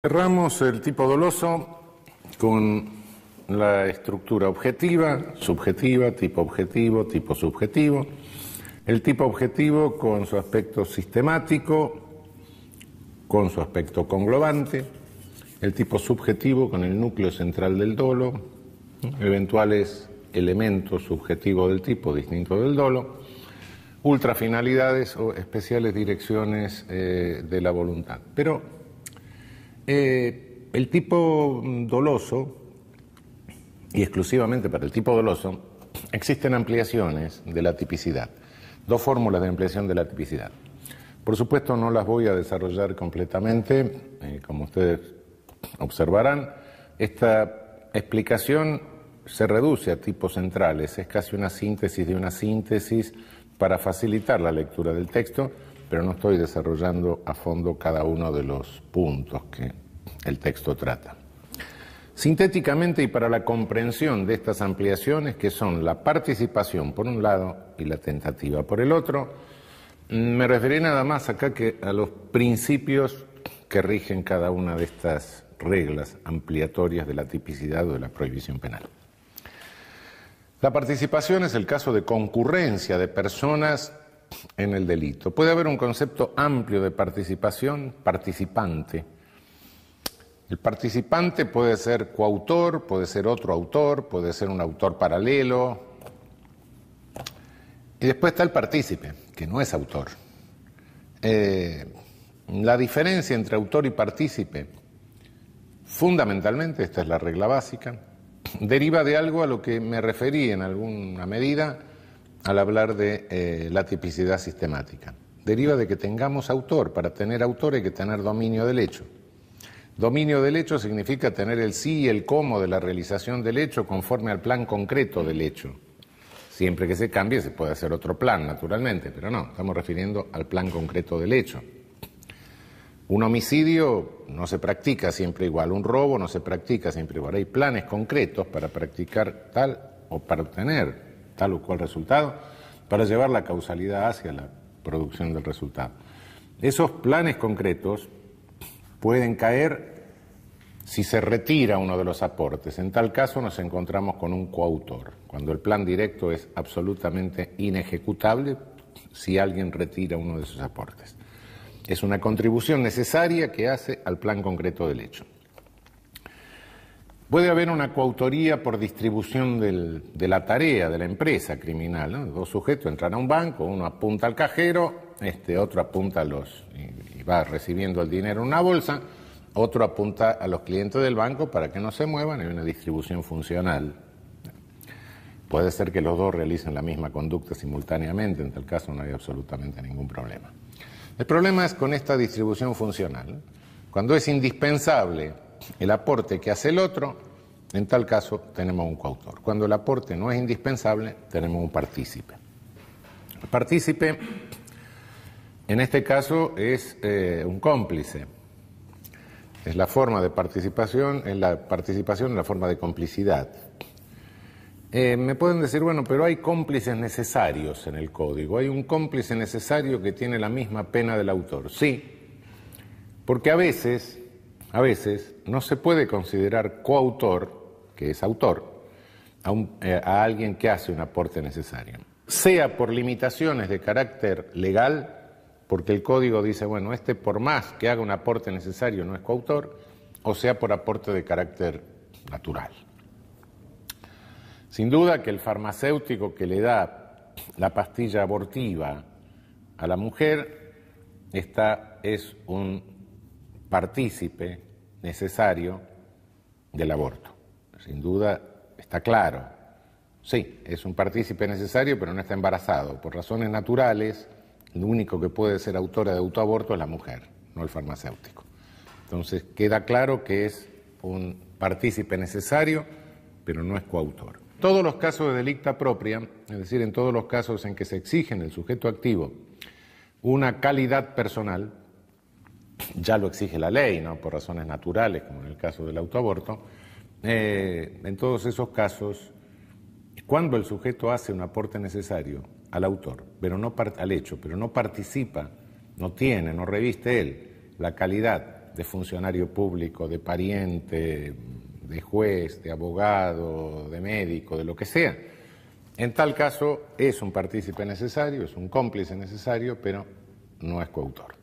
Cerramos el tipo doloso con la estructura objetiva, subjetiva, tipo objetivo, tipo subjetivo. El tipo objetivo con su aspecto sistemático, con su aspecto conglobante. El tipo subjetivo con el núcleo central del dolo. Eventuales elementos subjetivos del tipo distinto del dolo. Ultrafinalidades o especiales direcciones eh, de la voluntad. Pero eh, el tipo doloso, y exclusivamente para el tipo doloso, existen ampliaciones de la tipicidad, dos fórmulas de ampliación de la tipicidad. Por supuesto no las voy a desarrollar completamente, eh, como ustedes observarán, esta explicación se reduce a tipos centrales, es casi una síntesis de una síntesis para facilitar la lectura del texto pero no estoy desarrollando a fondo cada uno de los puntos que el texto trata. Sintéticamente y para la comprensión de estas ampliaciones, que son la participación por un lado y la tentativa por el otro, me referiré nada más acá que a los principios que rigen cada una de estas reglas ampliatorias de la tipicidad o de la prohibición penal. La participación es el caso de concurrencia de personas en el delito. Puede haber un concepto amplio de participación, participante. El participante puede ser coautor, puede ser otro autor, puede ser un autor paralelo. Y después está el partícipe, que no es autor. Eh, la diferencia entre autor y partícipe, fundamentalmente, esta es la regla básica, deriva de algo a lo que me referí en alguna medida al hablar de eh, la tipicidad sistemática. Deriva de que tengamos autor. Para tener autor hay que tener dominio del hecho. Dominio del hecho significa tener el sí y el cómo de la realización del hecho conforme al plan concreto del hecho. Siempre que se cambie se puede hacer otro plan, naturalmente, pero no, estamos refiriendo al plan concreto del hecho. Un homicidio no se practica siempre igual, un robo no se practica siempre igual. Hay planes concretos para practicar tal o para obtener tal o cual resultado, para llevar la causalidad hacia la producción del resultado. Esos planes concretos pueden caer si se retira uno de los aportes. En tal caso nos encontramos con un coautor, cuando el plan directo es absolutamente inejecutable si alguien retira uno de sus aportes. Es una contribución necesaria que hace al plan concreto del hecho. Puede haber una coautoría por distribución de la tarea, de la empresa criminal. Dos sujetos entran a un banco, uno apunta al cajero, este otro apunta a los y, y, va recibiendo el dinero en una bolsa, otro apunta a los clientes del banco para que no se muevan, hay una distribución funcional. Puede ser que los dos realicen la misma conducta simultáneamente, en tal caso no hay absolutamente ningún problema. El problema es con esta distribución funcional. Cuando es indispensable el aporte que hace el otro, en tal caso tenemos un coautor. Cuando el aporte no es indispensable, tenemos un partícipe. El partícipe, en este caso, es eh, un cómplice. Es la forma de participación, es la participación, es la forma de complicidad. Eh, me pueden decir, bueno, pero hay cómplices necesarios en el código, hay un cómplice necesario que tiene la misma pena del autor. Sí, porque a veces a veces no se puede considerar coautor, que es autor, eh, a, alguien que hace un aporte necesario. Sea por limitaciones de carácter legal, porque el código dice, bueno, este por más que haga un aporte necesario no es coautor, o sea por aporte de carácter natural. Sin duda que el farmacéutico que le da la pastilla abortiva a la mujer, esta es un partícipe necesario del aborto. Sin duda está claro. Sí, es un partícipe necesario, pero no está embarazado. Por razones naturales, lo único que puede ser autora de autoaborto es la mujer, no el farmacéutico. Entonces queda claro que es un partícipe necesario, pero no es coautor. Todos los casos de delicta propia, es decir, en todos los casos en que se exige en el sujeto activo una calidad personal, ya lo exige la ley, ¿no? por razones naturales, como en el caso del autoaborto, eh, en todos esos casos, cuando el sujeto hace un aporte necesario al autor, pero no al hecho, pero no participa, no tiene, no reviste él la calidad de funcionario público, de pariente, de juez, de abogado, de médico, de lo que sea. En tal caso es un partícipe necesario, es un cómplice necesario, pero no es coautor.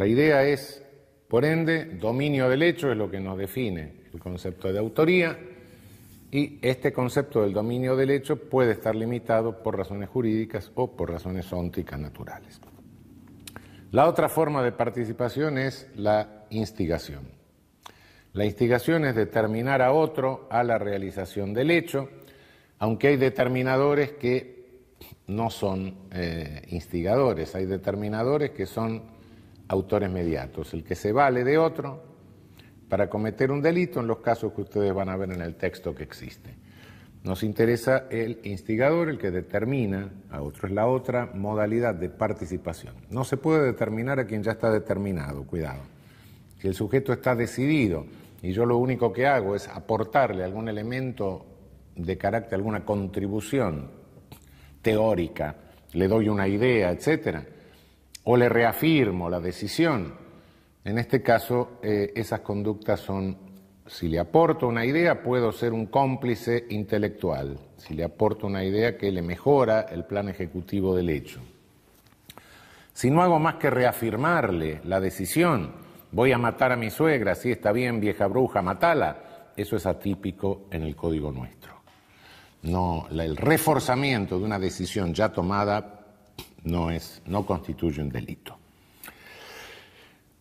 La idea es, por ende, dominio del hecho es lo que nos define el concepto de autoría y este concepto del dominio del hecho puede estar limitado por razones jurídicas o por razones ónticas naturales. La otra forma de participación es la instigación. La instigación es determinar a otro a la realización del hecho, aunque hay determinadores que no son eh, instigadores, hay determinadores que son autores mediatos, el que se vale de otro para cometer un delito en los casos que ustedes van a ver en el texto que existe. Nos interesa el instigador, el que determina a otro. Es la otra modalidad de participación. No se puede determinar a quien ya está determinado, cuidado. Si el sujeto está decidido y yo lo único que hago es aportarle algún elemento de carácter, alguna contribución teórica, le doy una idea, etcétera, o le reafirmo la decisión. En este caso, eh, esas conductas son, si le aporto una idea, puedo ser un cómplice intelectual, si le aporto una idea que le mejora el plan ejecutivo del hecho. Si no hago más que reafirmarle la decisión, voy a matar a mi suegra, si está bien, vieja bruja, matala, eso es atípico en el código nuestro. No, el reforzamiento de una decisión ya tomada no, es, no constituye un delito.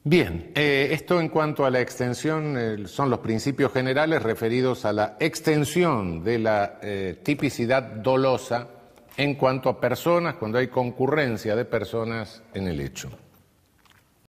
Bien, eh, esto en cuanto a la extensión, eh, son los principios generales referidos a la extensión de la eh, tipicidad dolosa en cuanto a personas, cuando hay concurrencia de personas en el hecho.